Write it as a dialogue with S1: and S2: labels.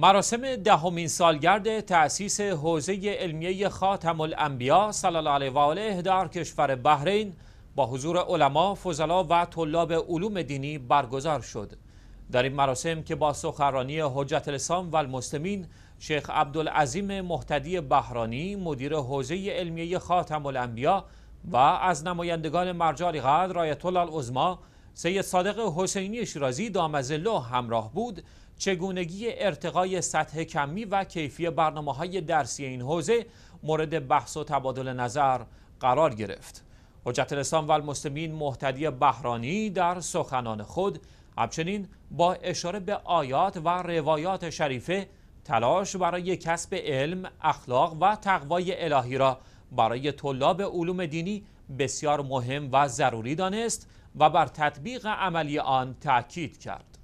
S1: مراسم دهمین ده سالگرد تأسیس حوزه علمیه خاتم الانبیا صلی الله علیه و آله در کشور بحرین با حضور علما، فضلا و طلاب علوم دینی برگزار شد. در این مراسم که با سخنرانی حجت الاسلام و المسلمین شیخ عبدالعظیم محتدی بحرانی مدیر حوزه علمیه خاتم الانبیا و از نمایندگان مرجع قدر رایت الله العظما سید صادق حسینی شیرازی دامزلو همراه بود چگونگی ارتقای سطح کمی و کیفی برنامه های درسی این حوزه مورد بحث و تبادل نظر قرار گرفت. حجت الاسلام و المسلمین محتدی بحرانی در سخنان خود همچنین با اشاره به آیات و روایات شریفه تلاش برای کسب علم، اخلاق و تقوای الهی را برای طلاب علوم دینی بسیار مهم و ضروری دانست و بر تطبیق عملی آن تاکید کرد.